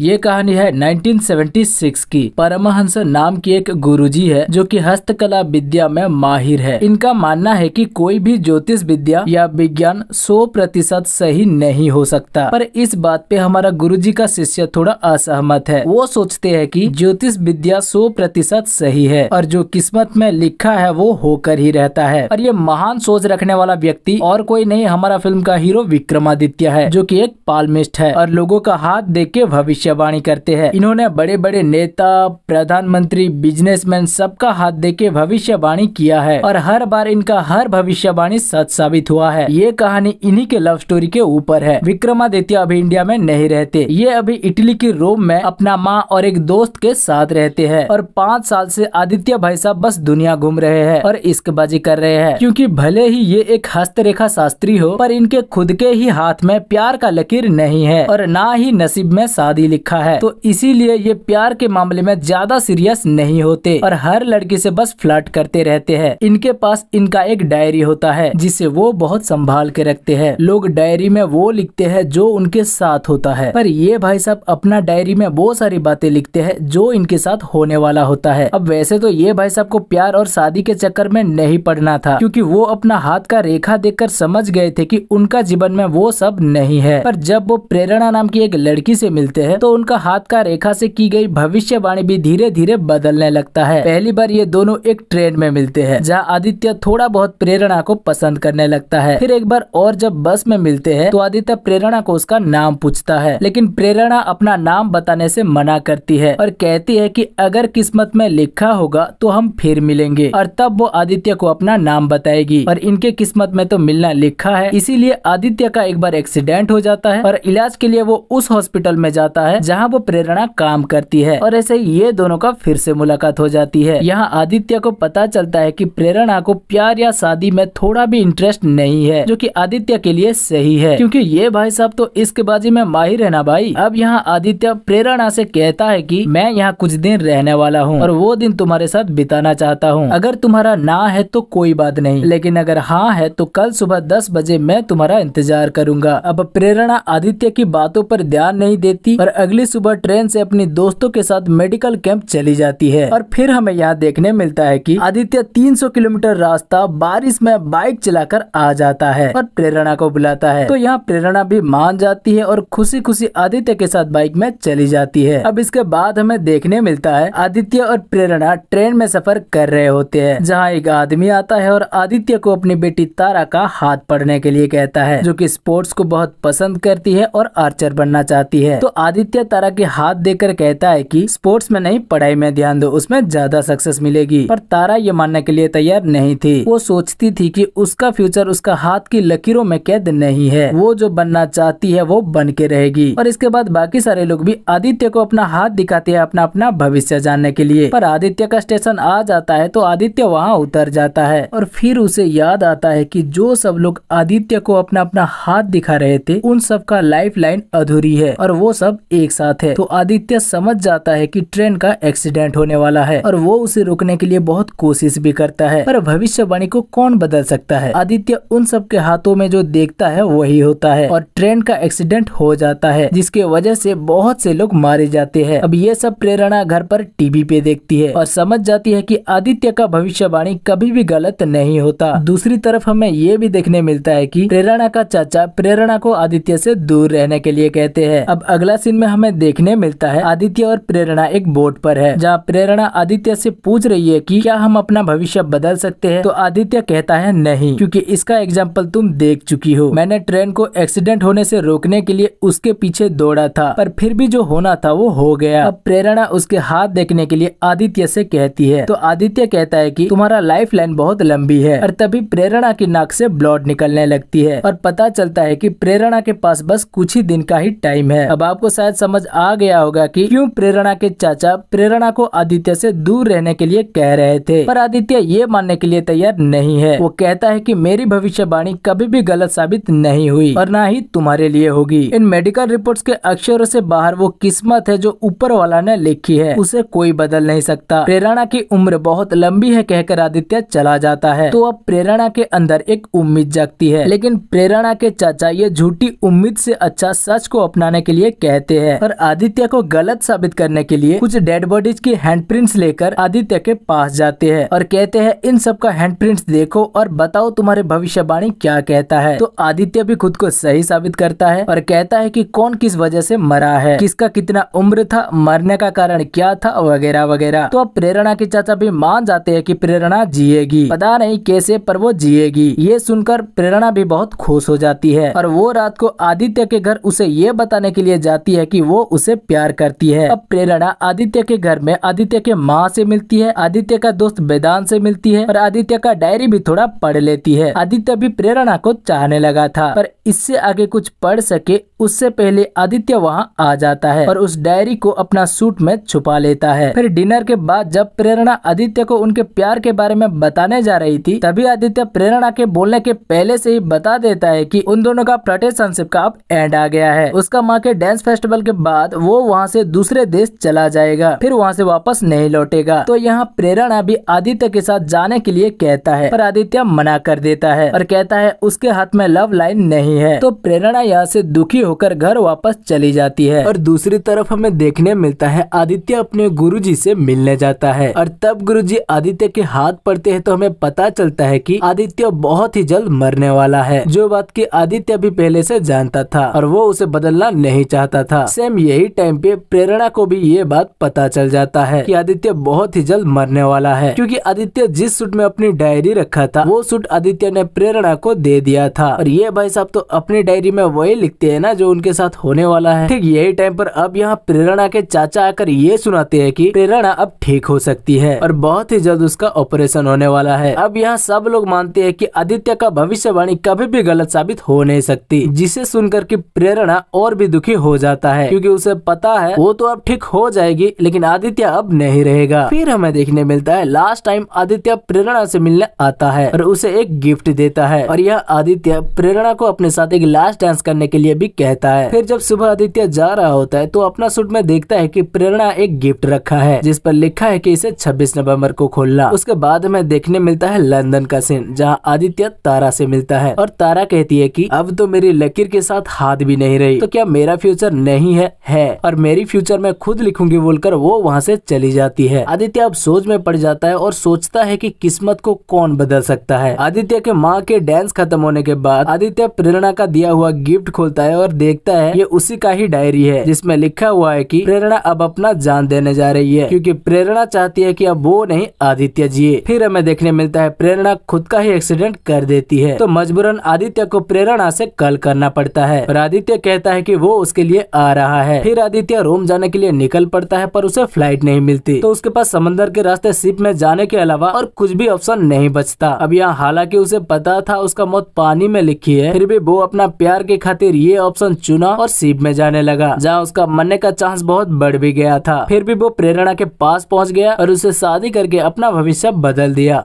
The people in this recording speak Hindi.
ये कहानी है 1976 की परमहंस नाम की एक गुरुजी है जो कि हस्तकला विद्या में माहिर है इनका मानना है कि कोई भी ज्योतिष विद्या या विज्ञान 100 प्रतिशत सही नहीं हो सकता पर इस बात पे हमारा गुरुजी का शिष्य थोड़ा असहमत है वो सोचते हैं कि ज्योतिष विद्या 100 प्रतिशत सही है और जो किस्मत में लिखा है वो होकर ही रहता है और ये महान सोच रखने वाला व्यक्ति और कोई नहीं हमारा फिल्म का हीरो विक्रमादित्य है जो की एक पालमिस्ट है और लोगो का हाथ देख के भविष्य भविष्यवाणी करते हैं इन्होंने बड़े बड़े नेता प्रधानमंत्री बिजनेसमैन सबका हाथ दे के भविष्यवाणी किया है और हर बार इनका हर भविष्यवाणी सच साबित हुआ है ये कहानी इन्हीं के लव स्टोरी के ऊपर है विक्रमादित्य अभी इंडिया में नहीं रहते ये अभी इटली की रोम में अपना माँ और एक दोस्त के साथ रहते हैं और पाँच साल से आदित्य भाई साहब बस दुनिया घूम रहे हैं और इश्कबाजी कर रहे हैं क्योंकि भले ही ये एक हस्तरेखा शास्त्री हो पर इनके खुद के ही हाथ में प्यार का लकीर नहीं है और ना ही नसीब में शादी लिखा है तो इसीलिए ये प्यार के मामले में ज्यादा सीरियस नहीं होते और हर लड़की से बस फ्लर्ट करते रहते हैं इनके पास इनका एक डायरी होता है जिसे वो बहुत संभाल के रखते हैं लोग डायरी में वो लिखते हैं जो उनके साथ होता है पर ये भाई साहब अपना डायरी में वो सारी बातें लिखते हैं जो इनके साथ होने वाला होता है अब वैसे तो ये भाई साहब को प्यार और शादी के चक्कर में नहीं पड़ना था क्योंकि वो अपना हाथ का रेखा देखकर समझ गए थे कि उनका जीवन में वो सब नहीं है पर जब वो प्रेरणा नाम की एक लड़की से मिलते हैं तो उनका हाथ का रेखा से की गई भविष्यवाणी भी धीरे धीरे बदलने लगता है पहली बार ये दोनों एक ट्रेन में मिलते हैं जहाँ आदित्य थोड़ा बहुत प्रेरणा को पसंद करने लगता है फिर एक बार और जब बस में मिलते हैं तो आदित्य प्रेरणा को उसका नाम पूछता है लेकिन प्रेरणा अपना नाम बताने से मना करती है और कहती है कि अगर किस्मत में लिखा होगा तो हम फिर मिलेंगे और तब वो आदित्य को अपना नाम बताएगी और इनके किस्मत में तो मिलना लिखा है इसीलिए आदित्य का एक बार एक्सीडेंट हो जाता है और इलाज के लिए वो उस हॉस्पिटल में जाता है है जहाँ वो प्रेरणा काम करती है और ऐसे ये दोनों का फिर से मुलाकात हो जाती है यहाँ आदित्य को पता चलता है की प्रेरणा को प्यार या शादी में थोड़ा भी इंटरेस्ट नहीं है जो की आदित्य के लिए सही है क्यूँकी ये भाई साहब तो इसके बाजी में माहिर है ना भाई अब यहाँ आदित्य प्रेरणा से कहता है कि मैं यहाँ कुछ दिन रहने वाला हूँ और वो दिन तुम्हारे साथ बिताना चाहता हूँ अगर तुम्हारा ना है तो कोई बात नहीं लेकिन अगर हाँ है तो कल सुबह दस बजे मैं तुम्हारा इंतजार करूंगा अब प्रेरणा आदित्य की बातों पर ध्यान नहीं देती और अगली सुबह ट्रेन से अपनी दोस्तों के साथ मेडिकल कैंप चली जाती है और फिर हमें यहाँ देखने मिलता है की आदित्य तीन किलोमीटर रास्ता बारिश में बाइक चलाकर आ जाता है और प्रेरणा को बुलाता है तो यहाँ प्रेरणा भी मान जाती है और खुशी खुशी आदित्य के साथ बाइक में चली जाती है अब इसके बाद हमें देखने मिलता है आदित्य और प्रेरणा ट्रेन में सफर कर रहे होते हैं जहाँ एक आदमी आता है और आदित्य को अपनी बेटी तारा का हाथ पढ़ने के लिए कहता है जो की स्पोर्ट्स को बहुत पसंद करती है और आर्चर बनना चाहती है तो आदित्य आदित्य तारा के हाथ देकर कहता है कि स्पोर्ट्स में नहीं पढ़ाई में ध्यान दो उसमें ज्यादा सक्सेस मिलेगी पर तारा ये मानने के लिए तैयार नहीं थी वो सोचती थी कि उसका फ्यूचर उसका हाथ की लकीरों में कैद नहीं है वो जो बनना चाहती है वो बन के रहेगी और इसके बाद बाकी सारे लोग भी आदित्य को अपना हाथ दिखाते हैं अपना अपना भविष्य जानने के लिए पर आदित्य का स्टेशन आ जाता है तो आदित्य वहाँ उतर जाता है और फिर उसे याद आता है की जो सब लोग आदित्य को अपना अपना हाथ दिखा रहे थे उन सब का लाइफ लाइन अधूरी है और वो सब एक एक साथ है तो आदित्य समझ जाता है कि ट्रेन का एक्सीडेंट होने वाला है और वो उसे रोकने के लिए बहुत कोशिश भी करता है पर भविष्यवाणी को कौन बदल सकता है आदित्य उन सब के हाथों में जो देखता है वही होता है और ट्रेन का एक्सीडेंट हो जाता है जिसके वजह से बहुत से लोग मारे जाते हैं अब ये सब प्रेरणा घर पर टीवी पे देखती है और समझ जाती है कि आदित्य का भविष्यवाणी कभी भी गलत नहीं होता दूसरी तरफ हमें ये भी देखने मिलता है कि प्रेरणा का चाचा प्रेरणा को आदित्य से दूर रहने के लिए कहते हैं अब अगला सीन में में हमें देखने मिलता है आदित्य और प्रेरणा एक बोट पर है जहाँ प्रेरणा आदित्य से पूछ रही है कि क्या हम अपना भविष्य बदल सकते हैं तो आदित्य कहता है नहीं क्योंकि इसका एग्जाम्पल तुम देख चुकी हो मैंने ट्रेन को एक्सीडेंट होने से रोकने के लिए उसके पीछे दौड़ा था पर फिर भी जो होना था वो हो गया अब प्रेरणा उसके हाथ देखने के लिए आदित्य से कहती है तो आदित्य कहता है की तुम्हारा लाइफ लाइन बहुत लंबी है और तभी प्रेरणा की नाक से ब्लड निकलने लगती है और पता चलता है की प्रेरणा के पास बस कुछ ही दिन का ही टाइम है अब आपको शायद शायद समझ आ गया होगा कि क्यों प्रेरणा के चाचा प्रेरणा को आदित्य से दूर रहने के लिए कह रहे थे पर आदित्य ये मानने के लिए तैयार नहीं है वो कहता है कि मेरी भविष्यवाणी कभी भी गलत साबित नहीं हुई और न ही तुम्हारे लिए होगी इन मेडिकल रिपोर्ट के अक्षरों ऐसी बाहर वो किस्मत है जो ऊपर वाला ने लिखी है उसे कोई बदल नहीं सकता प्रेरणा की उम्र बहुत लंबी है कहकर आदित्य चला जाता है तो अब प्रेरणा के अंदर एक उम्मीद जागती है लेकिन प्रेरणा के चाचा ये झूठी उम्मीद से अच्छा सच को अपनाने के लिए कहते हैं हैं और आदित्य को गलत साबित करने के लिए कुछ डेड बॉडीज की हैंड प्रिंट्स लेकर आदित्य के पास जाते हैं और कहते हैं इन सब का हैंड प्रिंट्स देखो और बताओ तुम्हारे भविष्यवाणी क्या कहता है तो आदित्य भी खुद को सही साबित करता है और कहता है की कौन किस वजह से मरा है किसका कितना उम्र था मरने का कारण क्या था वगैरह वगैरह तो अब प्रेरणा के चाचा भी मान जाते हैं की प्रेरणा जिएगी पता नहीं कैसे पर वो जिएगी ये सुनकर प्रेरणा भी बहुत खुश हो जाती है और वो रात को आदित्य के घर उसे ये बताने के लिए जाती है कि कि वो उसे प्यार करती है अब प्रेरणा आदित्य के घर में आदित्य के माँ से मिलती है आदित्य का दोस्त वेदांत से मिलती है और आदित्य का डायरी भी थोड़ा पढ़ लेती है आदित्य भी प्रेरणा को चाहने लगा था पर इससे आगे कुछ पढ़ सके उससे पहले आदित्य वहाँ आ जाता है और उस डायरी को अपना सूट में छुपा लेता है फिर डिनर के बाद जब प्रेरणा आदित्य को उनके प्यार के बारे में बताने जा रही थी तभी आदित्य प्रेरणा के बोलने के पहले से ही बता देता है कि उन दोनों का प्रटेशनशिप का अब एंड आ गया है उसका माँ के डांस फेस्टिवल के बाद वो वहाँ से दूसरे देश चला जाएगा फिर वहाँ से वापस नहीं लौटेगा तो यहाँ प्रेरणा भी आदित्य के साथ जाने के लिए कहता है पर आदित्य मना कर देता है और कहता है उसके हाथ में लव लाइन नहीं है तो प्रेरणा यहाँ से दुखी होकर घर वापस चली जाती है और दूसरी तरफ हमें देखने मिलता है आदित्य अपने गुरु जी से मिलने जाता है और तब गुरु जी आदित्य के हाथ पड़ते है तो हमें पता चलता है की आदित्य बहुत ही जल्द मरने वाला है जो बात की आदित्य भी पहले से जानता था और वो उसे बदलना नहीं चाहता था सेम यही टाइम पे प्रेरणा को भी ये बात पता चल जाता है कि आदित्य बहुत ही जल्द मरने वाला है क्योंकि आदित्य जिस सूट में अपनी डायरी रखा था वो सूट आदित्य ने प्रेरणा को दे दिया था और ये भाई साहब तो अपनी डायरी में वही लिखते है ना जो उनके साथ होने वाला है ठीक यही टाइम पर अब यहाँ प्रेरणा के चाचा आकर ये सुनाते है की प्रेरणा अब ठीक हो सकती है और बहुत ही जल्द उसका ऑपरेशन होने वाला है अब यहाँ सब लोग मानते हैं कि आदित्य का भविष्यवाणी कभी भी गलत साबित हो नहीं सकती जिसे सुनकर की प्रेरणा और भी दुखी हो जाता है है क्योंकि उसे पता है वो तो अब ठीक हो जाएगी लेकिन आदित्य अब नहीं रहेगा फिर हमें देखने मिलता है लास्ट टाइम आदित्य प्रेरणा से मिलने आता है और उसे एक गिफ्ट देता है और यह आदित्य प्रेरणा को अपने साथ एक लास्ट डांस करने के लिए भी कहता है फिर जब सुबह आदित्य जा रहा होता है तो अपना सूट में देखता है की प्रेरणा एक गिफ्ट रखा है जिस पर लिखा है की इसे छब्बीस नवम्बर को खोलना उसके बाद हमें देखने मिलता है लंदन का सीन जहाँ आदित्य तारा से मिलता है और तारा कहती है की अब तो मेरी लकीर के साथ हाथ भी नहीं रही तो क्या मेरा फ्यूचर नहीं लिखनी है है और मेरी फ्यूचर में खुद लिखूंगी बोलकर वो वहाँ से चली जाती है आदित्य अब सोच में पड़ जाता है और सोचता है कि किस्मत को कौन बदल सकता है आदित्य के माँ के डांस खत्म होने के बाद आदित्य प्रेरणा का दिया हुआ गिफ्ट खोलता है और देखता है ये उसी का ही डायरी है जिसमें लिखा हुआ है कि प्रेरणा अब अपना जान देने जा रही है क्योंकि प्रेरणा चाहती है कि अब वो नहीं आदित्य जिए फिर हमें देखने मिलता है प्रेरणा खुद का ही एक्सीडेंट कर देती है तो मजबूरन आदित्य को प्रेरणा से कल करना पड़ता है और आदित्य कहता है की वो उसके लिए आ रहा रहा है फिर आदित्य रोम जाने के लिए निकल पड़ता है पर उसे फ्लाइट नहीं मिलती तो उसके पास समंदर के रास्ते शिप में जाने के अलावा और कुछ भी ऑप्शन नहीं बचता अब यहाँ हालांकि उसे पता था उसका मौत पानी में लिखी है फिर भी वो अपना प्यार के खातिर ये ऑप्शन चुना और शिप में जाने लगा जहाँ उसका मरने का चांस बहुत बढ़ भी गया था फिर भी वो प्रेरणा के पास पहुँच गया और उसे शादी करके अपना भविष्य बदल दिया